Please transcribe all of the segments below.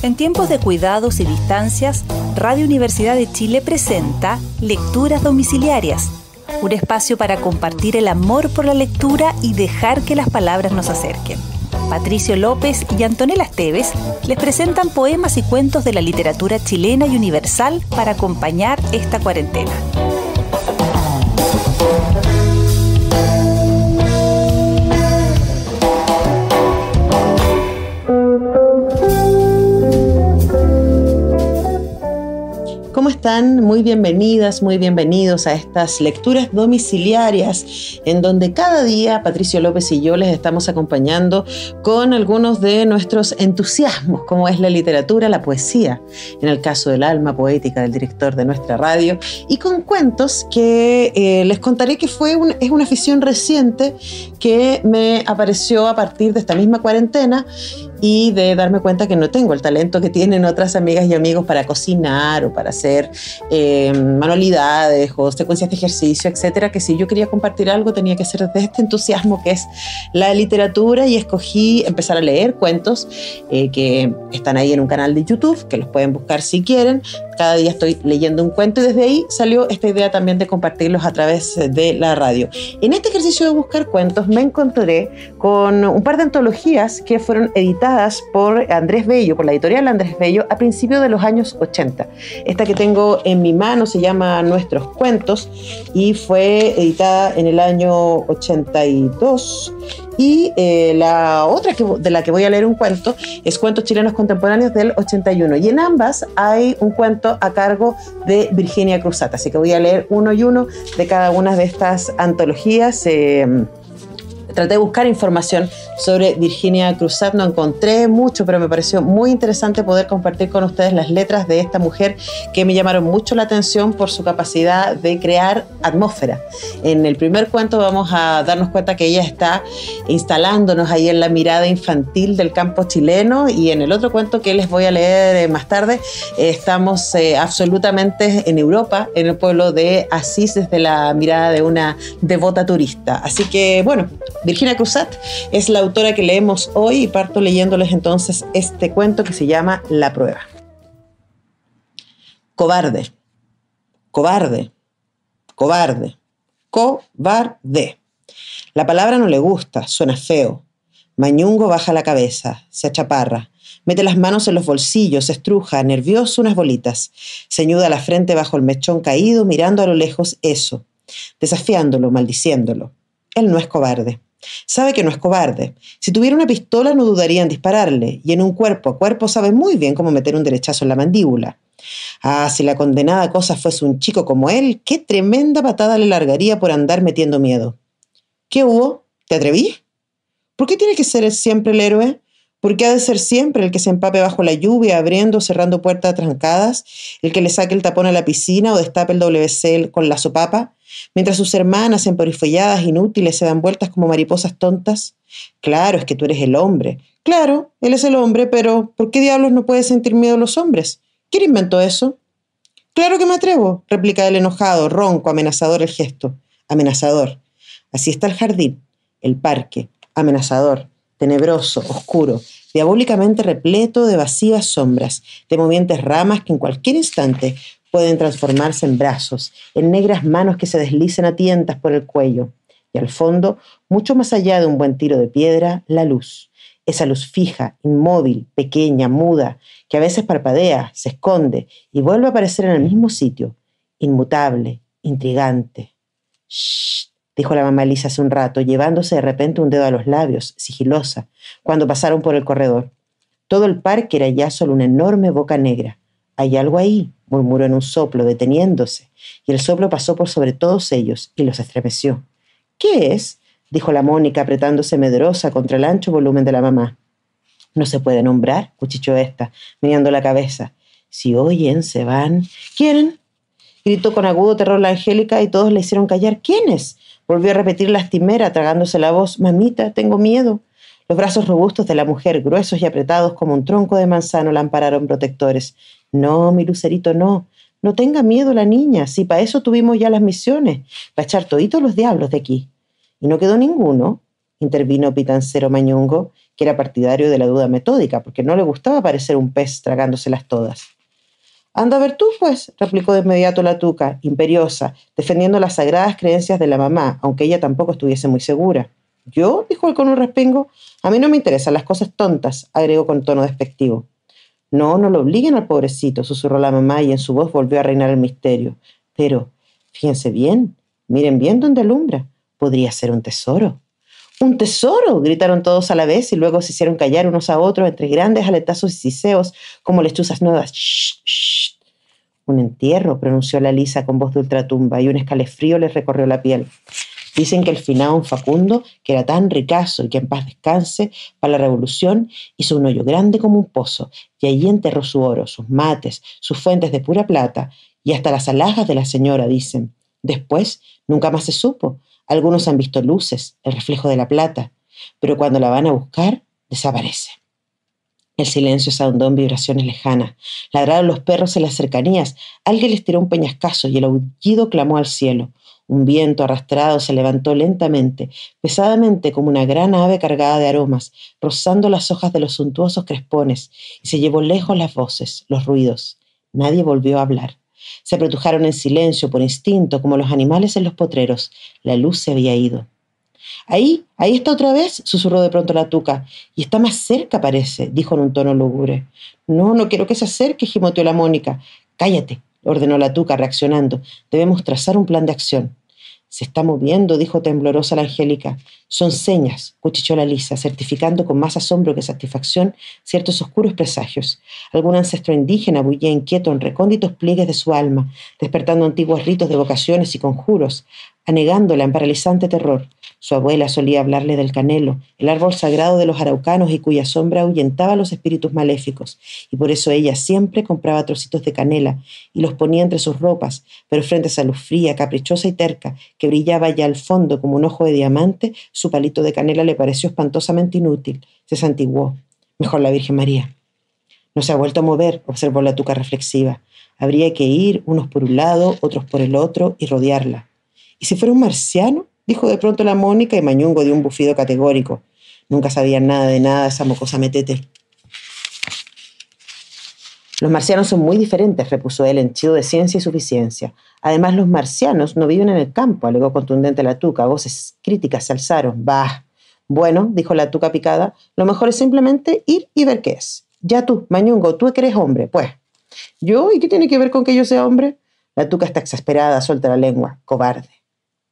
En tiempos de cuidados y distancias, Radio Universidad de Chile presenta Lecturas Domiciliarias, un espacio para compartir el amor por la lectura y dejar que las palabras nos acerquen. Patricio López y Antonella Esteves les presentan poemas y cuentos de la literatura chilena y universal para acompañar esta cuarentena. están? Muy bienvenidas, muy bienvenidos a estas lecturas domiciliarias en donde cada día Patricio López y yo les estamos acompañando con algunos de nuestros entusiasmos, como es la literatura, la poesía, en el caso del alma poética del director de nuestra radio, y con cuentos que eh, les contaré que fue es una afición reciente que me apareció a partir de esta misma cuarentena y de darme cuenta que no tengo el talento que tienen otras amigas y amigos para cocinar o para hacer eh, manualidades o secuencias de ejercicio, etcétera, que si yo quería compartir algo tenía que ser de este entusiasmo que es la literatura y escogí empezar a leer cuentos eh, que están ahí en un canal de YouTube, que los pueden buscar si quieren, cada día estoy leyendo un cuento y desde ahí salió esta idea también de compartirlos a través de la radio. En este ejercicio de buscar cuentos me encontré con un par de antologías que fueron editadas por Andrés Bello, por la editorial Andrés Bello, a principios de los años 80. Esta que tengo en mi mano se llama Nuestros Cuentos y fue editada en el año 82. Y eh, la otra que, de la que voy a leer un cuento es Cuentos Chilenos Contemporáneos del 81. Y en ambas hay un cuento a cargo de Virginia Cruzata Así que voy a leer uno y uno de cada una de estas antologías. Eh, traté de buscar información sobre Virginia Cruzat, no encontré mucho, pero me pareció muy interesante poder compartir con ustedes las letras de esta mujer que me llamaron mucho la atención por su capacidad de crear atmósfera. En el primer cuento vamos a darnos cuenta que ella está instalándonos ahí en la mirada infantil del campo chileno y en el otro cuento que les voy a leer eh, más tarde estamos eh, absolutamente en Europa, en el pueblo de Asís desde la mirada de una devota turista. Así que bueno, Virginia Cruzat es la autora que leemos hoy y parto leyéndoles entonces este cuento que se llama La prueba. Cobarde, cobarde, cobarde, cobarde. La palabra no le gusta, suena feo. Mañungo baja la cabeza, se achaparra, mete las manos en los bolsillos, se estruja, nervioso unas bolitas, ceñuda la frente bajo el mechón caído, mirando a lo lejos eso, desafiándolo, maldiciéndolo. Él no es cobarde. Sabe que no es cobarde. Si tuviera una pistola no dudaría en dispararle, y en un cuerpo a cuerpo sabe muy bien cómo meter un derechazo en la mandíbula. Ah, si la condenada cosa fuese un chico como él, qué tremenda patada le largaría por andar metiendo miedo. ¿Qué hubo? ¿Te atreví? ¿Por qué tiene que ser siempre el héroe? ¿Por qué ha de ser siempre el que se empape bajo la lluvia, abriendo o cerrando puertas trancadas, el que le saque el tapón a la piscina o destape el WC con la sopapa? Mientras sus hermanas emporifolladas, inútiles, se dan vueltas como mariposas tontas. Claro, es que tú eres el hombre. Claro, él es el hombre, pero ¿por qué diablos no puede sentir miedo los hombres? ¿Quién inventó eso? Claro que me atrevo, replica el enojado, ronco, amenazador el gesto. Amenazador. Así está el jardín, el parque, amenazador, tenebroso, oscuro, diabólicamente repleto de vacías sombras, de movientes ramas que en cualquier instante Pueden transformarse en brazos, en negras manos que se deslicen a tientas por el cuello. Y al fondo, mucho más allá de un buen tiro de piedra, la luz. Esa luz fija, inmóvil, pequeña, muda, que a veces parpadea, se esconde y vuelve a aparecer en el mismo sitio, inmutable, intrigante. Shh, dijo la mamá Elisa hace un rato, llevándose de repente un dedo a los labios, sigilosa, cuando pasaron por el corredor. Todo el parque era ya solo una enorme boca negra. Hay algo ahí, murmuró en un soplo, deteniéndose, y el soplo pasó por sobre todos ellos y los estremeció. ¿Qué es? dijo la Mónica, apretándose medrosa contra el ancho volumen de la mamá. No se puede nombrar, cuchichó esta mirando la cabeza. Si oyen, se van. ¿Quieren? Gritó con agudo terror la Angélica y todos le hicieron callar. ¿Quiénes? Volvió a repetir lastimera, tragándose la voz. Mamita, tengo miedo. Los brazos robustos de la mujer, gruesos y apretados como un tronco de manzano, la ampararon protectores. No, mi lucerito, no. No tenga miedo la niña, si para eso tuvimos ya las misiones, para echar toditos los diablos de aquí. Y no quedó ninguno, intervino Pitancero Mañungo, que era partidario de la duda metódica, porque no le gustaba parecer un pez tragándoselas todas. Anda a ver tú, pues, replicó de inmediato la tuca, imperiosa, defendiendo las sagradas creencias de la mamá, aunque ella tampoco estuviese muy segura. ¿Yo? dijo él con un respingo. A mí no me interesan las cosas tontas, agregó con tono despectivo. No, no lo obliguen al pobrecito, susurró la mamá y en su voz volvió a reinar el misterio. Pero, fíjense bien, miren bien dónde alumbra. Podría ser un tesoro. ¡Un tesoro! gritaron todos a la vez y luego se hicieron callar unos a otros entre grandes aletazos y siseos como lechuzas nuevas. Un entierro, pronunció la Lisa con voz de ultratumba y un escalefrío le recorrió la piel. Dicen que el un Facundo, que era tan ricazo y que en paz descanse, para la revolución hizo un hoyo grande como un pozo y allí enterró su oro, sus mates, sus fuentes de pura plata y hasta las alhajas de la señora, dicen. Después, nunca más se supo. Algunos han visto luces, el reflejo de la plata, pero cuando la van a buscar, desaparece. El silencio se ahondó en vibraciones lejanas. Ladraron los perros en las cercanías. Alguien les tiró un peñascazo y el aullido clamó al cielo. Un viento arrastrado se levantó lentamente, pesadamente como una gran ave cargada de aromas, rozando las hojas de los suntuosos crespones, y se llevó lejos las voces, los ruidos. Nadie volvió a hablar. Se apretujaron en silencio por instinto, como los animales en los potreros. La luz se había ido. Ahí, ahí está otra vez, susurró de pronto la tuca. Y está más cerca, parece, dijo en un tono lúgubre. No, no quiero que se acerque, gimoteó la Mónica. Cállate, ordenó la tuca, reaccionando. Debemos trazar un plan de acción. Se está moviendo, dijo temblorosa la angélica. Son señas, cuchichó la Lisa, certificando con más asombro que satisfacción ciertos oscuros presagios. Algún ancestro indígena bullía inquieto en recónditos pliegues de su alma, despertando antiguos ritos de vocaciones y conjuros, anegándola en paralizante terror. Su abuela solía hablarle del canelo, el árbol sagrado de los araucanos y cuya sombra ahuyentaba los espíritus maléficos, y por eso ella siempre compraba trocitos de canela y los ponía entre sus ropas, pero frente a esa luz fría, caprichosa y terca, que brillaba ya al fondo como un ojo de diamante, su palito de canela le pareció espantosamente inútil. Se santiguó. Mejor la Virgen María. No se ha vuelto a mover, observó la tuca reflexiva. Habría que ir unos por un lado, otros por el otro, y rodearla. ¿Y si fuera un marciano? Dijo de pronto la Mónica y Mañungo dio un bufido categórico. Nunca sabían nada de nada esa mocosa metete. Los marcianos son muy diferentes, repuso él, henchido de ciencia y suficiencia. Además, los marcianos no viven en el campo, alegó contundente la tuca. Voces críticas se alzaron. Bah. Bueno, dijo la tuca picada, lo mejor es simplemente ir y ver qué es. Ya tú, Mañungo, tú que eres hombre, pues. ¿Yo? ¿Y qué tiene que ver con que yo sea hombre? La tuca está exasperada, suelta la lengua, cobarde.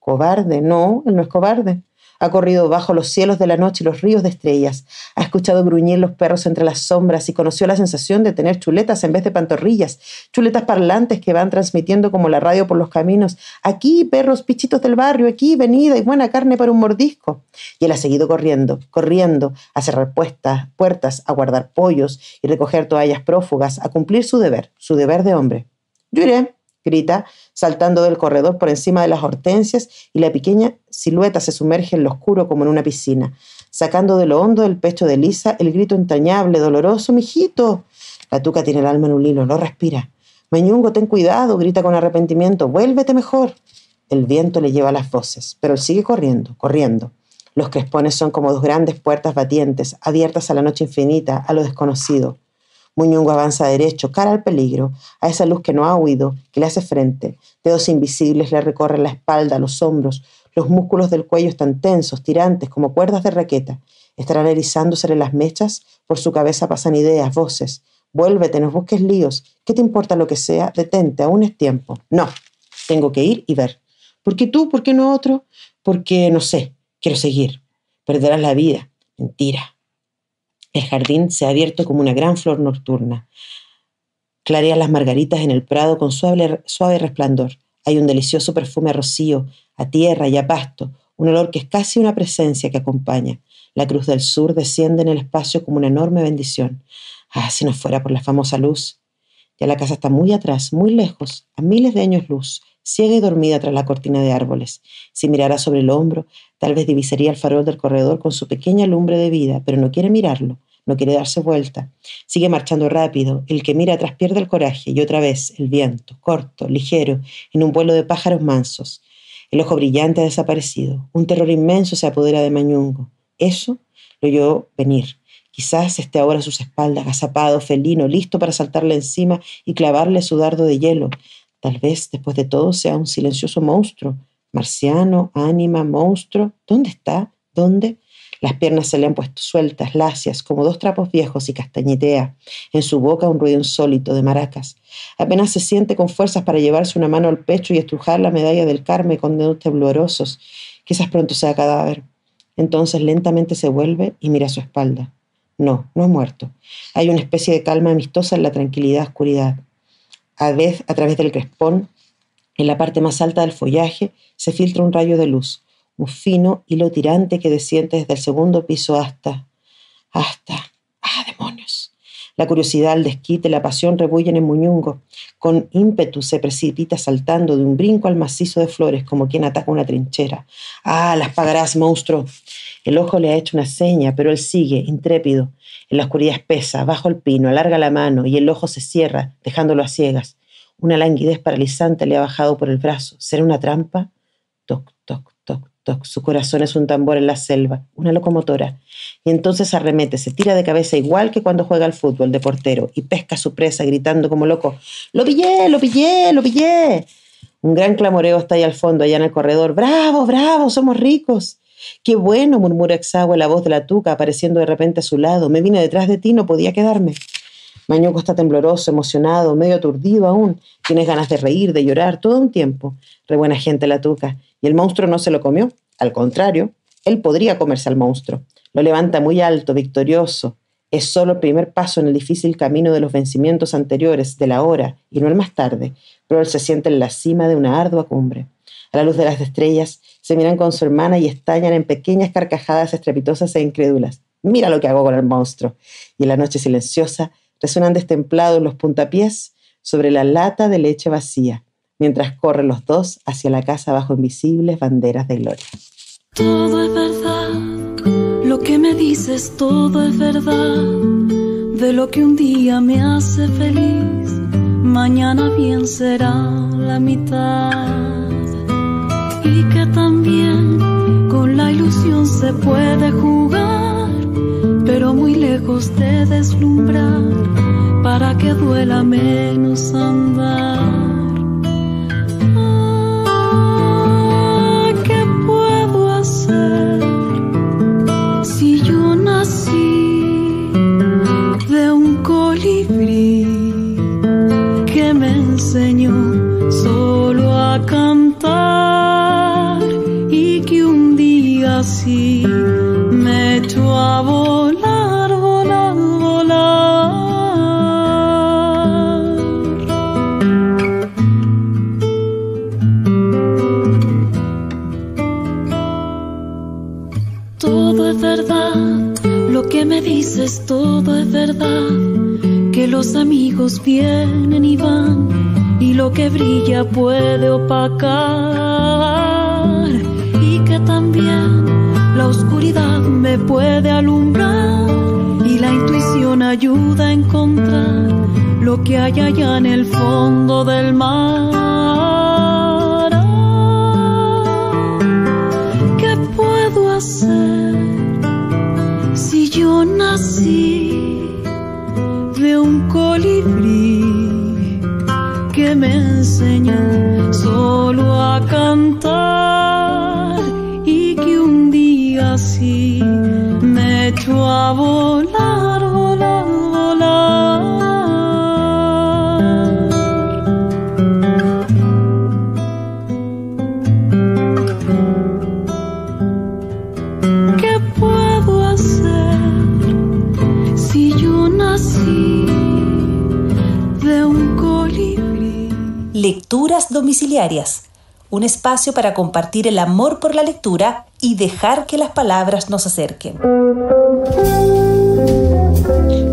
Cobarde, no, él no es cobarde. Ha corrido bajo los cielos de la noche y los ríos de estrellas. Ha escuchado gruñir los perros entre las sombras y conoció la sensación de tener chuletas en vez de pantorrillas, chuletas parlantes que van transmitiendo como la radio por los caminos. Aquí, perros, pichitos del barrio, aquí, venida y buena carne para un mordisco. Y él ha seguido corriendo, corriendo, a cerrar puertas, a guardar pollos y recoger toallas prófugas, a cumplir su deber, su deber de hombre. Yo iré, grita, saltando del corredor por encima de las hortensias y la pequeña silueta se sumerge en lo oscuro como en una piscina, sacando de lo hondo del pecho de Lisa el grito entrañable, doloroso, mijito. La tuca tiene el alma en un hilo, no respira. Meñungo, ten cuidado, grita con arrepentimiento, vuélvete mejor. El viento le lleva las voces, pero él sigue corriendo, corriendo. Los crespones son como dos grandes puertas batientes, abiertas a la noche infinita, a lo desconocido. Muñungo avanza derecho, cara al peligro, a esa luz que no ha huido, que le hace frente. Dedos invisibles le recorren la espalda, los hombros, los músculos del cuello están tensos, tirantes, como cuerdas de raqueta. Estarán erizándose las mechas, por su cabeza pasan ideas, voces. Vuélvete, no busques líos. ¿Qué te importa lo que sea? Detente, aún es tiempo. No, tengo que ir y ver. ¿Por qué tú? ¿Por qué no otro? Porque, no sé, quiero seguir. Perderás la vida. Mentira. El jardín se ha abierto como una gran flor nocturna. Clarea las margaritas en el prado con suave, suave resplandor. Hay un delicioso perfume a rocío, a tierra y a pasto, un olor que es casi una presencia que acompaña. La cruz del sur desciende en el espacio como una enorme bendición. Ah, si no fuera por la famosa luz. Ya la casa está muy atrás, muy lejos, a miles de años luz, ciega y dormida tras la cortina de árboles. Si mirara sobre el hombro, tal vez divisaría el farol del corredor con su pequeña lumbre de vida, pero no quiere mirarlo no quiere darse vuelta. Sigue marchando rápido, el que mira atrás pierde el coraje y otra vez el viento, corto, ligero, en un vuelo de pájaros mansos. El ojo brillante ha desaparecido, un terror inmenso se apodera de Mañungo. Eso lo oyó venir. Quizás esté ahora a sus espaldas, agazapado, felino, listo para saltarle encima y clavarle su dardo de hielo. Tal vez después de todo sea un silencioso monstruo. Marciano, ánima, monstruo. ¿Dónde está? ¿Dónde? Las piernas se le han puesto sueltas, lacias, como dos trapos viejos y castañetea. En su boca un ruido insólito de maracas. Apenas se siente con fuerzas para llevarse una mano al pecho y estrujar la medalla del Carmen con dedos temblorosos. Quizás pronto sea cadáver. Entonces lentamente se vuelve y mira a su espalda. No, no ha muerto. Hay una especie de calma amistosa en la tranquilidad oscuridad. A vez, a través del crespón, en la parte más alta del follaje, se filtra un rayo de luz un fino hilo tirante que desciende desde el segundo piso hasta... hasta... ¡Ah, demonios! La curiosidad, el desquite, la pasión rebullen en Muñungo. Con ímpetu se precipita saltando de un brinco al macizo de flores, como quien ataca una trinchera. ¡Ah, las pagarás, monstruo! El ojo le ha hecho una seña, pero él sigue, intrépido. En la oscuridad espesa, bajo el pino, alarga la mano y el ojo se cierra, dejándolo a ciegas. Una languidez paralizante le ha bajado por el brazo. ¿Será una trampa? su corazón es un tambor en la selva, una locomotora. Y entonces arremete, se tira de cabeza igual que cuando juega al fútbol de portero y pesca su presa gritando como loco, ¡Lo pillé, lo pillé, lo pillé! Un gran clamoreo está ahí al fondo, allá en el corredor, ¡Bravo, bravo, somos ricos! ¡Qué bueno! murmura Exagua la voz de la tuca apareciendo de repente a su lado. Me vine detrás de ti, no podía quedarme. Mañuco está tembloroso, emocionado, medio aturdido aún. Tienes ganas de reír, de llorar, todo un tiempo. Re buena gente la tuca. Y el monstruo no se lo comió. Al contrario, él podría comerse al monstruo. Lo levanta muy alto, victorioso. Es solo el primer paso en el difícil camino de los vencimientos anteriores, de la hora y no el más tarde, pero él se siente en la cima de una ardua cumbre. A la luz de las estrellas, se miran con su hermana y estallan en pequeñas carcajadas estrepitosas e incrédulas. Mira lo que hago con el monstruo. Y en la noche silenciosa resuenan destemplados los puntapiés sobre la lata de leche vacía mientras corren los dos hacia la casa bajo invisibles banderas de gloria. Todo es verdad, lo que me dices, todo es verdad, de lo que un día me hace feliz, mañana bien será la mitad. Y que también con la ilusión se puede jugar, pero muy lejos de deslumbrar, para que duela menos andar. en el fondo del mar. Ah, ¿Qué puedo hacer si yo nací de un colibrí que me enseñó solo a cantar y que un día así me echó a volar? Lecturas Domiciliarias, un espacio para compartir el amor por la lectura y dejar que las palabras nos acerquen.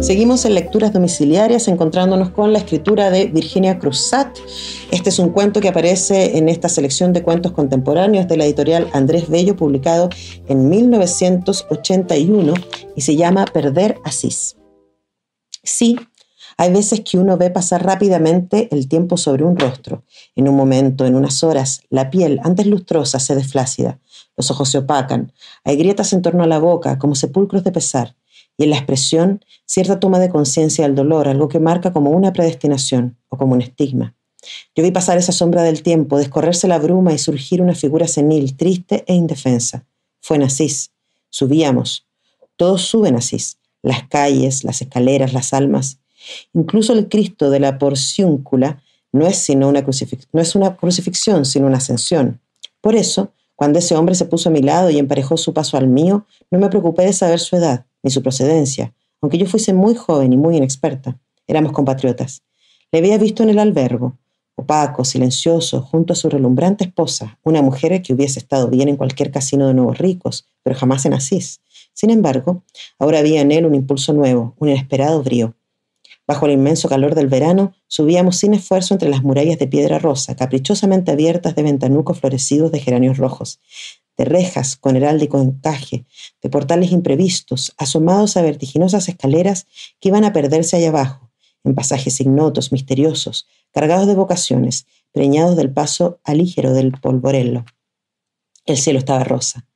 Seguimos en lecturas domiciliarias encontrándonos con la escritura de Virginia Cruzat. Este es un cuento que aparece en esta selección de cuentos contemporáneos de la editorial Andrés Bello, publicado en 1981 y se llama Perder Asís. Sí, hay veces que uno ve pasar rápidamente el tiempo sobre un rostro. En un momento, en unas horas, la piel, antes lustrosa, se desflácida. Los ojos se opacan. Hay grietas en torno a la boca, como sepulcros de pesar. Y en la expresión, cierta toma de conciencia del dolor, algo que marca como una predestinación o como un estigma. Yo vi pasar esa sombra del tiempo, descorrerse la bruma y surgir una figura senil, triste e indefensa. Fue nacís Subíamos. Todos suben Asís. Las calles, las escaleras, las almas. Incluso el Cristo de la porciúncula no es, sino una no es una crucifixión, sino una ascensión. Por eso, cuando ese hombre se puso a mi lado y emparejó su paso al mío, no me preocupé de saber su edad ni su procedencia, aunque yo fuese muy joven y muy inexperta. Éramos compatriotas. Le había visto en el albergo, opaco, silencioso, junto a su relumbrante esposa, una mujer que hubiese estado bien en cualquier casino de nuevos ricos, pero jamás en Asís. Sin embargo, ahora había en él un impulso nuevo, un inesperado brío. Bajo el inmenso calor del verano, subíamos sin esfuerzo entre las murallas de piedra rosa, caprichosamente abiertas de ventanucos florecidos de geranios rojos, de rejas con heráldico encaje, de portales imprevistos, asomados a vertiginosas escaleras que iban a perderse allá abajo, en pasajes ignotos, misteriosos, cargados de vocaciones, preñados del paso alígero del polvorello. El cielo estaba rosa,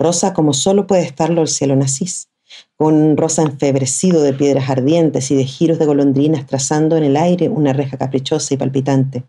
rosa como solo puede estarlo el cielo nacís con rosa enfebrecido de piedras ardientes y de giros de golondrinas trazando en el aire una reja caprichosa y palpitante.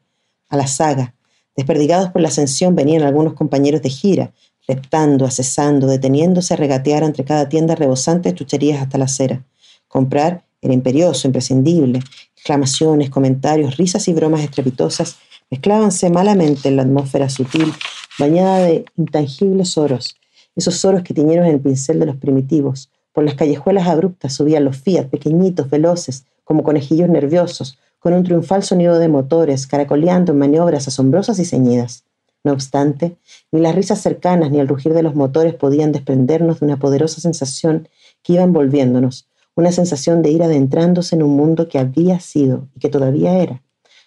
A la saga, desperdigados por la ascensión, venían algunos compañeros de gira, reptando, acesando, deteniéndose a regatear entre cada tienda rebosante de chucherías hasta la acera. Comprar era imperioso, imprescindible. Exclamaciones, comentarios, risas y bromas estrepitosas mezclábanse malamente en la atmósfera sutil, bañada de intangibles oros, esos oros que tiñeron el pincel de los primitivos, por las callejuelas abruptas subían los Fiat, pequeñitos, veloces, como conejillos nerviosos, con un triunfal sonido de motores, caracoleando en maniobras asombrosas y ceñidas. No obstante, ni las risas cercanas ni el rugir de los motores podían desprendernos de una poderosa sensación que iba envolviéndonos, una sensación de ir adentrándose en un mundo que había sido y que todavía era,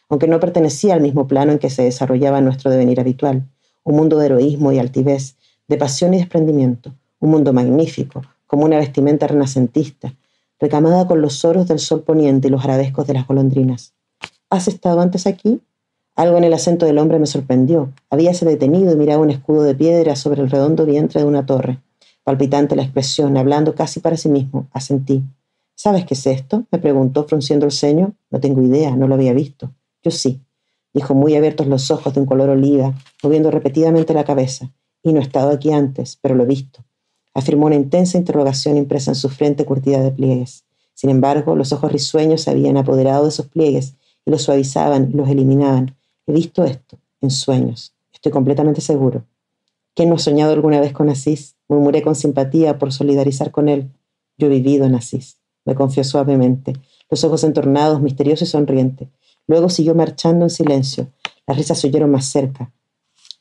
aunque no pertenecía al mismo plano en que se desarrollaba nuestro devenir habitual, un mundo de heroísmo y altivez, de pasión y desprendimiento, un mundo magnífico, como una vestimenta renacentista, recamada con los oros del sol poniente y los arabescos de las golondrinas. ¿Has estado antes aquí? Algo en el acento del hombre me sorprendió. Habíase detenido y miraba un escudo de piedra sobre el redondo vientre de una torre. Palpitante la expresión, hablando casi para sí mismo, asentí. ¿Sabes qué es esto? me preguntó, frunciendo el ceño. No tengo idea, no lo había visto. Yo sí, dijo muy abiertos los ojos de un color oliva, moviendo repetidamente la cabeza. Y no he estado aquí antes, pero lo he visto afirmó una intensa interrogación impresa en su frente curtida de pliegues. Sin embargo, los ojos risueños se habían apoderado de esos pliegues y los suavizaban y los eliminaban. He visto esto en sueños, estoy completamente seguro. ¿Quién no ha soñado alguna vez con Asís? Murmuré con simpatía por solidarizar con él. Yo he vivido en Asís, me confió suavemente, los ojos entornados, misterioso y sonriente. Luego siguió marchando en silencio. Las risas se oyeron más cerca.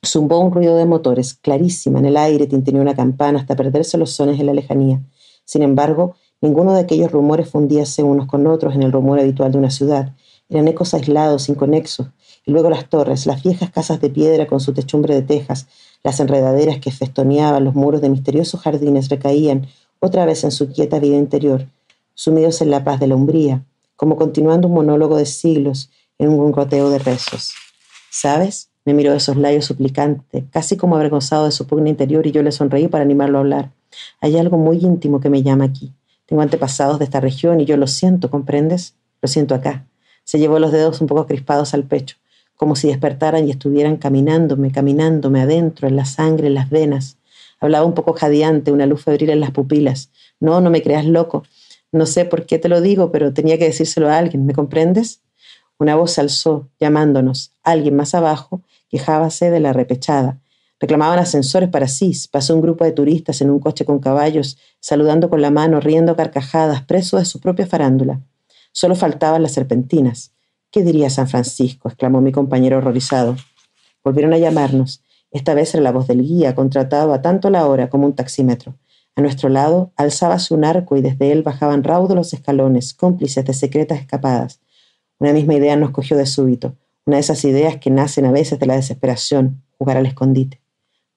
Zumbó un ruido de motores, clarísima en el aire, tintineó una campana hasta perderse los sones en la lejanía. Sin embargo, ninguno de aquellos rumores fundíase unos con otros en el rumor habitual de una ciudad. Eran ecos aislados, inconexos, y luego las torres, las viejas casas de piedra con su techumbre de tejas, las enredaderas que festoneaban los muros de misteriosos jardines recaían otra vez en su quieta vida interior, sumidos en la paz de la umbría, como continuando un monólogo de siglos en un goteo de rezos. ¿Sabes? Me miró de labios suplicante, casi como avergonzado de su pugna interior, y yo le sonreí para animarlo a hablar. Hay algo muy íntimo que me llama aquí. Tengo antepasados de esta región y yo lo siento, ¿comprendes? Lo siento acá. Se llevó los dedos un poco crispados al pecho, como si despertaran y estuvieran caminándome, caminándome adentro, en la sangre, en las venas. Hablaba un poco jadeante, una luz febril en las pupilas. No, no me creas loco. No sé por qué te lo digo, pero tenía que decírselo a alguien, ¿me comprendes? Una voz se alzó, llamándonos. Alguien más abajo quejábase de la repechada. Reclamaban ascensores para CIS. Pasó un grupo de turistas en un coche con caballos, saludando con la mano, riendo carcajadas, preso de su propia farándula. Solo faltaban las serpentinas. ¿Qué diría San Francisco? exclamó mi compañero horrorizado. Volvieron a llamarnos. Esta vez era la voz del guía, contratado a tanto la hora como un taxímetro. A nuestro lado alzaba su un arco y desde él bajaban raudo los escalones, cómplices de secretas escapadas. Una misma idea nos cogió de súbito, una de esas ideas que nacen a veces de la desesperación, jugar al escondite.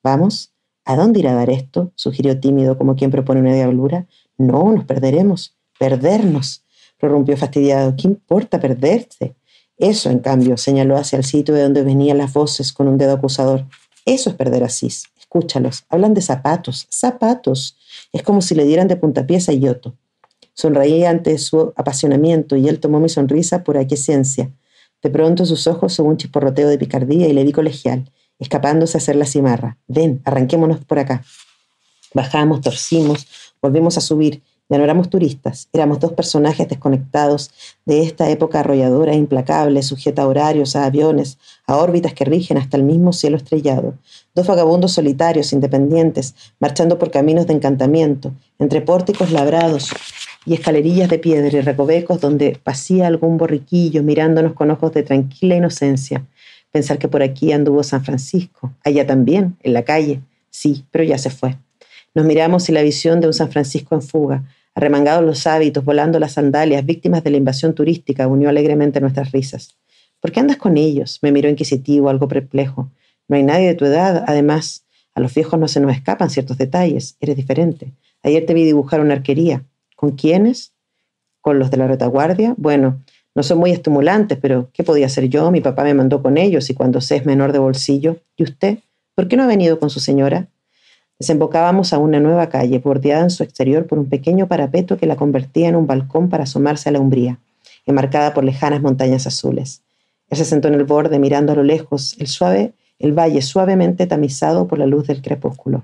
¿Vamos? ¿A dónde irá a dar esto? sugirió tímido como quien propone una diablura. No, nos perderemos. Perdernos, prorrumpió fastidiado. ¿Qué importa perderse? Eso, en cambio, señaló hacia el sitio de donde venían las voces con un dedo acusador. Eso es perder a Cis. Escúchalos. Hablan de zapatos. Zapatos. Es como si le dieran de puntapiés a Yoto. Sonreí ante su apasionamiento y él tomó mi sonrisa por aquiescencia. De pronto sus ojos son un chisporroteo de picardía y le vi colegial, escapándose a hacer la cimarra. Ven, arranquémonos por acá. Bajamos, torcimos, volvimos a subir. Ya no éramos turistas, éramos dos personajes desconectados de esta época arrolladora e implacable, sujeta a horarios, a aviones, a órbitas que rigen hasta el mismo cielo estrellado. Dos vagabundos solitarios, independientes, marchando por caminos de encantamiento, entre pórticos labrados y escalerillas de piedra y recovecos donde pasía algún borriquillo mirándonos con ojos de tranquila inocencia. Pensar que por aquí anduvo San Francisco, allá también, en la calle. Sí, pero ya se fue. Nos miramos y la visión de un San Francisco en fuga, arremangados los hábitos, volando las sandalias, víctimas de la invasión turística, unió alegremente nuestras risas. ¿Por qué andas con ellos? Me miró inquisitivo, algo perplejo. No hay nadie de tu edad, además. A los viejos no se nos escapan ciertos detalles. Eres diferente. Ayer te vi dibujar una arquería. ¿Con quiénes? Con los de la retaguardia. Bueno, no son muy estimulantes, pero ¿qué podía hacer yo? Mi papá me mandó con ellos y cuando sé es menor de bolsillo. ¿Y usted? ¿Por qué no ha venido con su señora? Desembocábamos a una nueva calle, bordeada en su exterior por un pequeño parapeto que la convertía en un balcón para asomarse a la umbría, enmarcada por lejanas montañas azules. Él se sentó en el borde mirando a lo lejos el suave, el valle suavemente tamizado por la luz del crepúsculo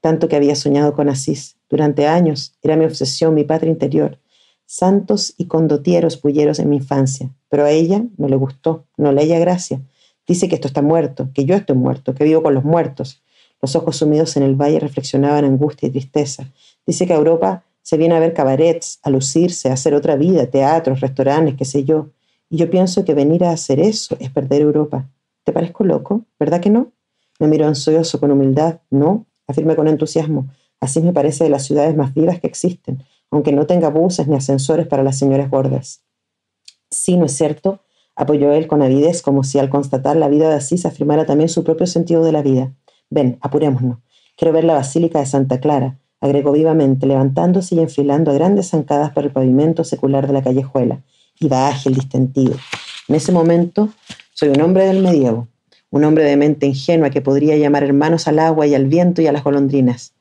tanto que había soñado con Asís. Durante años era mi obsesión, mi patria interior. Santos y condotieros bulleros en mi infancia, pero a ella no le gustó, no le haya gracia. Dice que esto está muerto, que yo estoy muerto, que vivo con los muertos. Los ojos sumidos en el valle reflexionaban angustia y tristeza. Dice que a Europa se viene a ver cabarets, a lucirse, a hacer otra vida, teatros, restaurantes, qué sé yo. Y yo pienso que venir a hacer eso es perder Europa. ¿Te parezco loco? ¿Verdad que no? Me miró ansioso con humildad. No, afirmé con entusiasmo. Así me parece de las ciudades más vivas que existen, aunque no tenga buses ni ascensores para las señoras gordas. Sí, no es cierto, apoyó él con avidez, como si al constatar la vida de Asís afirmara también su propio sentido de la vida. Ven, apurémonos. Quiero ver la Basílica de Santa Clara, agregó vivamente, levantándose y enfilando a grandes zancadas por el pavimento secular de la callejuela. Iba ágil, distentido. En ese momento, soy un hombre del medievo un hombre de mente ingenua que podría llamar hermanos al agua y al viento y a las golondrinas.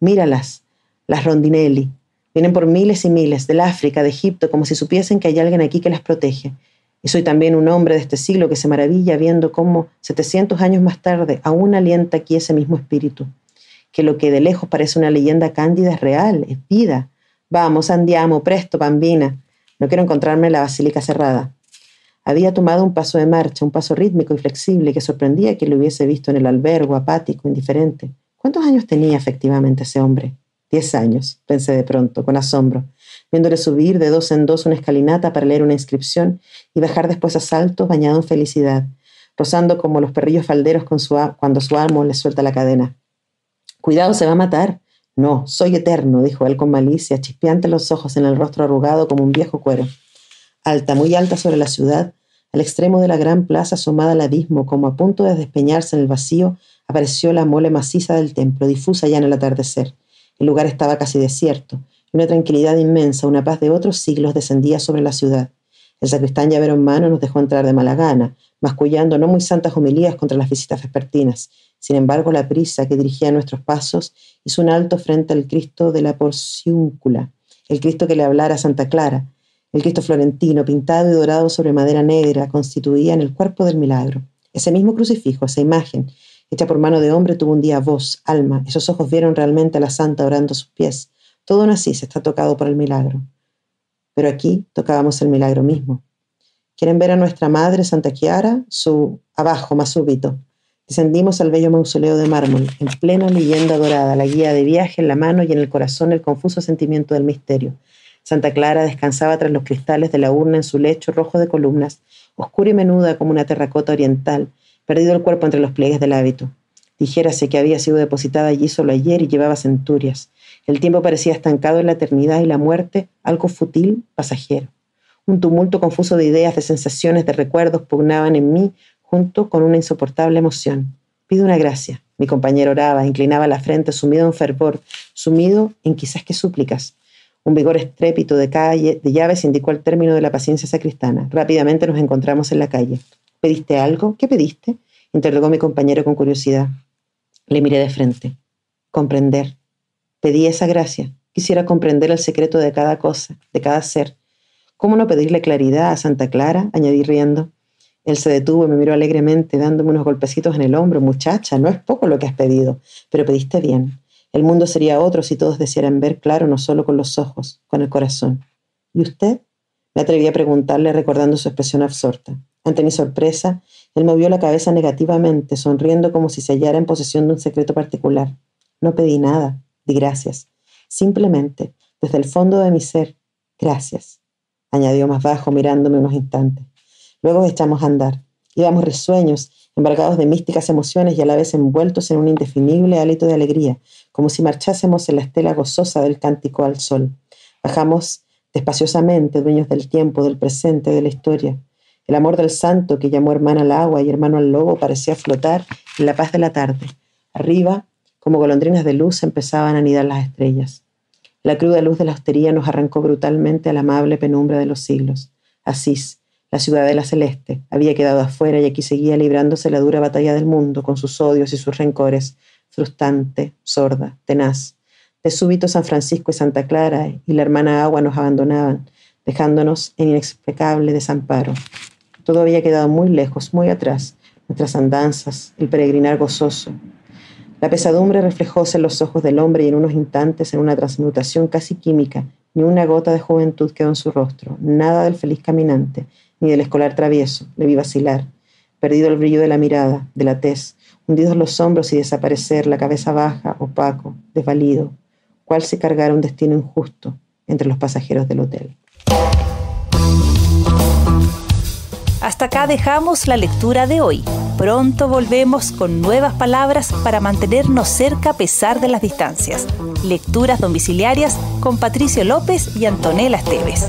Míralas, las rondinelli. Vienen por miles y miles, del África, de Egipto, como si supiesen que hay alguien aquí que las protege. Y soy también un hombre de este siglo que se maravilla viendo cómo, 700 años más tarde, aún alienta aquí ese mismo espíritu. Que lo que de lejos parece una leyenda cándida es real, es vida. Vamos, andiamo, presto, bambina. No quiero encontrarme en la basílica cerrada. Había tomado un paso de marcha, un paso rítmico y flexible que sorprendía que lo hubiese visto en el albergo, apático, indiferente. ¿Cuántos años tenía efectivamente ese hombre? Diez años, pensé de pronto, con asombro, viéndole subir de dos en dos una escalinata para leer una inscripción y bajar después a saltos bañado en felicidad, rozando como los perrillos falderos con su cuando su amo le suelta la cadena. Cuidado, se va a matar. No, soy eterno, dijo él con malicia, chispeante los ojos en el rostro arrugado como un viejo cuero alta, muy alta sobre la ciudad, al extremo de la gran plaza asomada al abismo, como a punto de despeñarse en el vacío, apareció la mole maciza del templo, difusa ya en el atardecer. El lugar estaba casi desierto. Una tranquilidad inmensa, una paz de otros siglos descendía sobre la ciudad. El sacristán llavero en mano nos dejó entrar de mala gana, mascullando no muy santas homilías contra las visitas vespertinas. Sin embargo, la prisa que dirigía nuestros pasos hizo un alto frente al Cristo de la Porciúncula, el Cristo que le hablara a Santa Clara, el Cristo florentino, pintado y dorado sobre madera negra, constituía en el cuerpo del milagro. Ese mismo crucifijo, esa imagen, hecha por mano de hombre, tuvo un día voz, alma. Esos ojos vieron realmente a la santa orando a sus pies. Todo nací se está tocado por el milagro. Pero aquí tocábamos el milagro mismo. ¿Quieren ver a nuestra madre Santa Chiara? Su abajo, más súbito. Descendimos al bello mausoleo de mármol, en plena leyenda dorada, la guía de viaje en la mano y en el corazón el confuso sentimiento del misterio. Santa Clara descansaba tras los cristales de la urna en su lecho rojo de columnas, oscura y menuda como una terracota oriental, perdido el cuerpo entre los pliegues del hábito. Dijérase que había sido depositada allí solo ayer y llevaba centurias. El tiempo parecía estancado en la eternidad y la muerte algo fútil, pasajero. Un tumulto confuso de ideas, de sensaciones, de recuerdos pugnaban en mí junto con una insoportable emoción. Pido una gracia. Mi compañero oraba, inclinaba la frente, sumido en fervor, sumido en quizás que súplicas. Un vigor estrépito de, calle, de llaves indicó el término de la paciencia sacristana. Rápidamente nos encontramos en la calle. ¿Pediste algo? ¿Qué pediste? interrogó mi compañero con curiosidad. Le miré de frente. Comprender. Pedí esa gracia. Quisiera comprender el secreto de cada cosa, de cada ser. ¿Cómo no pedirle claridad a Santa Clara? añadí riendo. Él se detuvo y me miró alegremente, dándome unos golpecitos en el hombro. Muchacha, no es poco lo que has pedido, pero pediste bien. El mundo sería otro si todos desearan ver claro, no solo con los ojos, con el corazón. ¿Y usted? Me atreví a preguntarle recordando su expresión absorta. Ante mi sorpresa, él movió la cabeza negativamente, sonriendo como si se hallara en posesión de un secreto particular. No pedí nada, di gracias. Simplemente, desde el fondo de mi ser, gracias, añadió más bajo mirándome unos instantes. Luego echamos a andar. Íbamos risueños embargados de místicas emociones y a la vez envueltos en un indefinible hálito de alegría, como si marchásemos en la estela gozosa del cántico al sol. Bajamos despaciosamente, dueños del tiempo, del presente, de la historia. El amor del santo que llamó hermana al agua y hermano al lobo parecía flotar en la paz de la tarde. Arriba, como golondrinas de luz, empezaban a anidar las estrellas. La cruda luz de la hostería nos arrancó brutalmente a la amable penumbra de los siglos. Asís, la ciudad de la celeste había quedado afuera y aquí seguía librándose la dura batalla del mundo con sus odios y sus rencores, frustrante, sorda, tenaz. De súbito San Francisco y Santa Clara y la hermana Agua nos abandonaban, dejándonos en inexplicable desamparo. Todo había quedado muy lejos, muy atrás, nuestras andanzas, el peregrinar gozoso. La pesadumbre reflejóse en los ojos del hombre y en unos instantes, en una transmutación casi química, ni una gota de juventud quedó en su rostro, nada del feliz caminante, ni del escolar travieso, le vi vacilar, perdido el brillo de la mirada, de la tez, hundidos los hombros y desaparecer, la cabeza baja, opaco, desvalido, cual se cargara un destino injusto entre los pasajeros del hotel. Hasta acá dejamos la lectura de hoy. Pronto volvemos con nuevas palabras para mantenernos cerca a pesar de las distancias. Lecturas domiciliarias con Patricio López y Antonella Esteves.